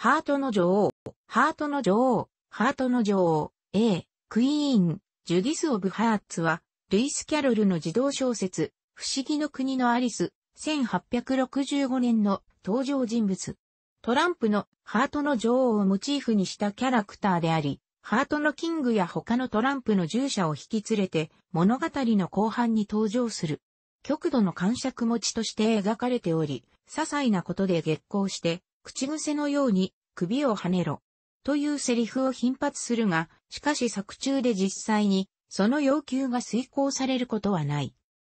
ハートの女王、ハートの女王、ハートの女王、A、クイーン、ジュディス・オブ・ハーツは、ルイス・キャロルの児童小説、不思議の国のアリス、1865年の登場人物。トランプのハートの女王をモチーフにしたキャラクターであり、ハートのキングや他のトランプの従者を引き連れて物語の後半に登場する。極度の感触持ちとして描かれており、些細なことで激光して口癖のように首をはねろというセリフを頻発するが、しかし作中で実際にその要求が遂行されることはない。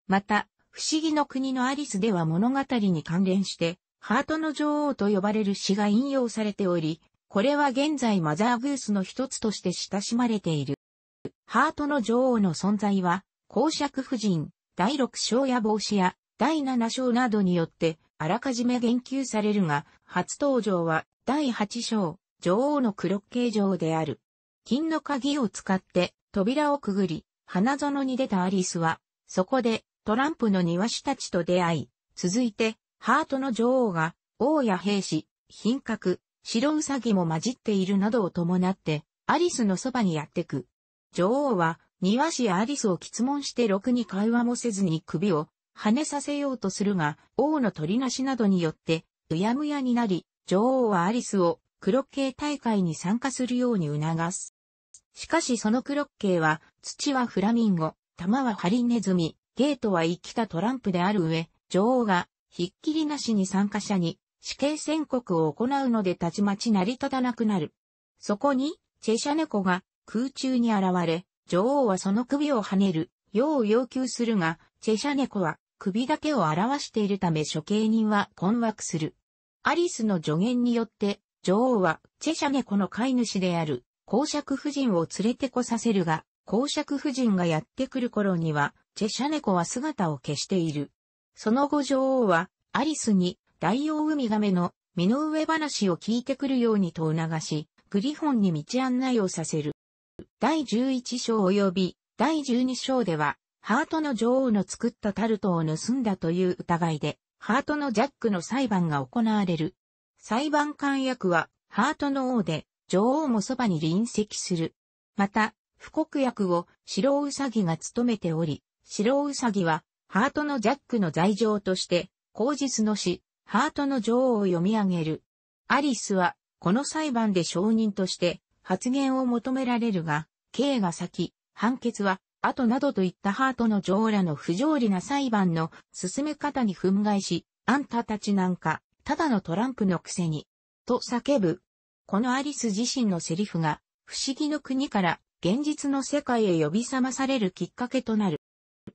また、不思議の国のアリスでは物語に関連して、ハートの女王と呼ばれる詩が引用されており、これは現在マザーグースの一つとして親しまれている。ハートの女王の存在は、公爵夫人、第六章や帽子や第七章などによってあらかじめ言及されるが、初登場は第8章、女王のクロッケ城である。金の鍵を使って扉をくぐり、花園に出たアリスは、そこでトランプの庭師たちと出会い、続いてハートの女王が王や兵士、品格、白ウサギも混じっているなどを伴って、アリスのそばにやってく。女王は、庭師アリスを質問してろくに会話もせずに首を跳ねさせようとするが、王の取りなしなどによって、うやむやになり、女王はアリスをクロッケー大会に参加するように促す。しかしそのクロッケーは、土はフラミンゴ、玉はハリネズミ、ゲートは生きたトランプである上、女王が、ひっきりなしに参加者に死刑宣告を行うのでたちまち成り立たなくなる。そこに、チェシャ猫が空中に現れ、女王はその首を跳ねる、よう要求するが、チェシャ猫は首だけを表しているため処刑人は困惑する。アリスの助言によって、女王はチェシャ猫の飼い主である公爵夫人を連れてこさせるが、公爵夫人がやってくる頃には、チェシャ猫は姿を消している。その後女王は、アリスに、大王ウミガメの身の上話を聞いてくるようにと促し、グリフォンに道案内をさせる。第11章及び第12章では、ハートの女王の作ったタルトを盗んだという疑いで、ハートのジャックの裁判が行われる。裁判官役は、ハートの王で、女王もそばに臨席する。また、布告役を白ウサギが務めており、白ウサギは、ハートのジャックの罪状として、口実の死、ハートの女王を読み上げる。アリスは、この裁判で証人として、発言を求められるが、刑が先、判決は後などといったハートの女王らの不条理な裁判の進め方に憤慨し、あんたたちなんか、ただのトランプのくせに、と叫ぶ。このアリス自身のセリフが、不思議の国から現実の世界へ呼び覚まされるきっかけとなる。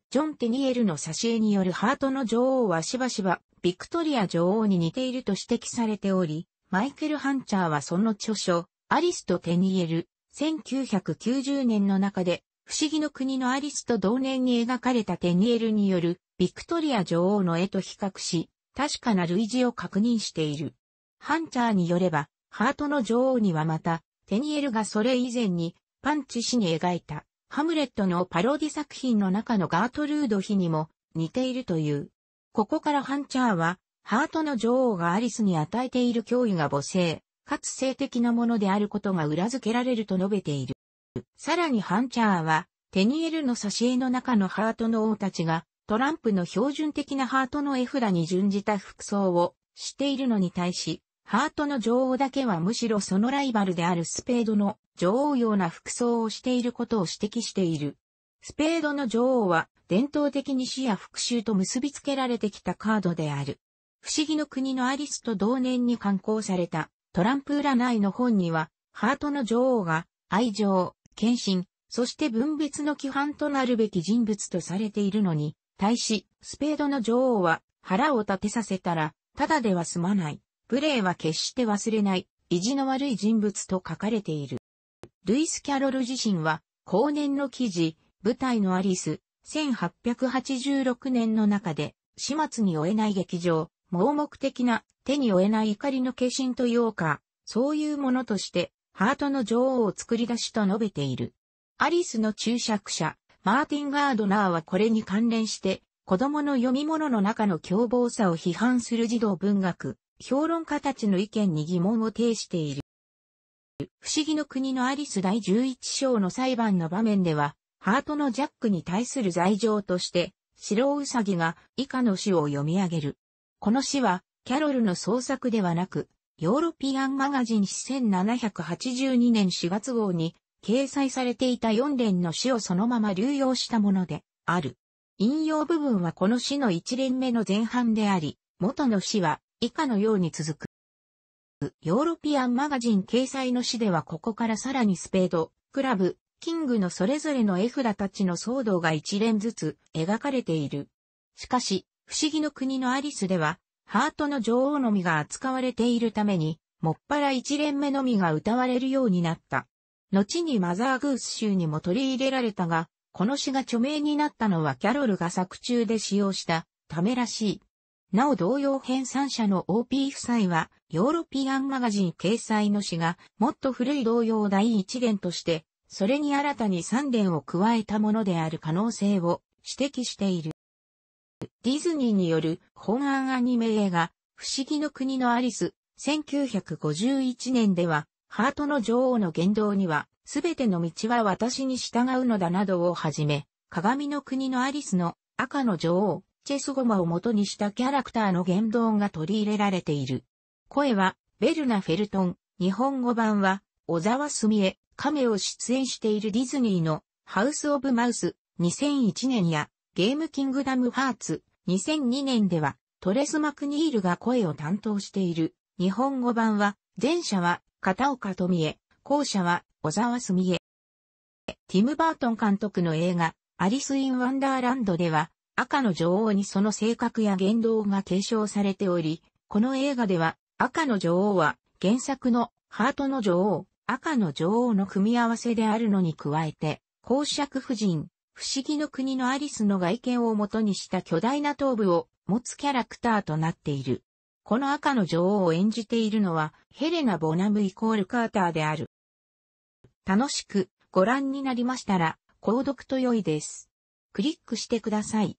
ジョン・テニエルの挿絵によるハートの女王はしばしば、ビクトリア女王に似ていると指摘されており、マイケル・ハンチャーはその著書、アリスとテニエル、1990年の中で、不思議の国のアリスと同年に描かれたテニエルによるビクトリア女王の絵と比較し、確かな類似を確認している。ハンチャーによれば、ハートの女王にはまた、テニエルがそれ以前にパンチ氏に描いたハムレットのパロディ作品の中のガートルード妃にも似ているという。ここからハンチャーは、ハートの女王がアリスに与えている脅威が母性、かつ性的なものであることが裏付けられると述べている。さらにハンチャーは、テニエルの挿絵の中のハートの王たちが、トランプの標準的なハートの絵札に準じた服装をしているのに対し、ハートの女王だけはむしろそのライバルであるスペードの女王ような服装をしていることを指摘している。スペードの女王は伝統的に死や復讐と結びつけられてきたカードである。不思議の国のアリスと同年に刊行されたトランプ占いの本には、ハートの女王が愛情、献身、そして分別の規範となるべき人物とされているのに、対し、スペードの女王は腹を立てさせたら、ただでは済まない。プレーは決して忘れない、意地の悪い人物と書かれている。ルイス・キャロル自身は、後年の記事、舞台のアリス、1886年の中で、始末に追えない劇場、盲目的な手に負えない怒りの化身というか、そういうものとしてハートの女王を作り出しと述べている。アリスの注釈者、マーティン・ガードナーはこれに関連して、子供の読み物の中の凶暴さを批判する児童文学、評論家たちの意見に疑問を呈している。不思議の国のアリス第11章の裁判の場面では、ハートのジャックに対する罪状として、白ウサギが以下の詩を読み上げる。この詩は、キャロルの創作ではなく、ヨーロピアンマガジン1782年4月号に掲載されていた4連の詩をそのまま流用したものである。引用部分はこの詩の1連目の前半であり、元の詩は以下のように続く。ヨーロピアンマガジン掲載の詩ではここからさらにスペード、クラブ、キングのそれぞれの絵札たちの騒動が1連ずつ描かれている。しかし、不思議の国のアリスでは、ハートの女王のみが扱われているために、もっぱら一連目のみが歌われるようになった。後にマザーグース州にも取り入れられたが、この詩が著名になったのはキャロルが作中で使用したためらしい。なお同様編纂者の OP 夫妻は、ヨーロピアンマガジン掲載の詩が、もっと古い同様第一言として、それに新たに三連を加えたものである可能性を指摘している。ディズニーによる本案アニメ映画、不思議の国のアリス、1951年では、ハートの女王の言動には、すべての道は私に従うのだなどをはじめ、鏡の国のアリスの赤の女王、チェスゴマを元にしたキャラクターの言動が取り入れられている。声は、ベルナ・フェルトン、日本語版は、小沢澄江、亀を出演しているディズニーの、ハウス・オブ・マウス、2001年や、ゲームキングダム・ハーツ、2002年ではトレス・マクニールが声を担当している日本語版は前者は片岡富江、後者は小沢澄江。ティム・バートン監督の映画アリス・イン・ワンダーランドでは赤の女王にその性格や言動が継承されており、この映画では赤の女王は原作のハートの女王、赤の女王の組み合わせであるのに加えて、公爵夫人、不思議の国のアリスの外見を元にした巨大な頭部を持つキャラクターとなっている。この赤の女王を演じているのは、ヘレナ・ボナムイコール・カーターである。楽しくご覧になりましたら、購読と良いです。クリックしてください。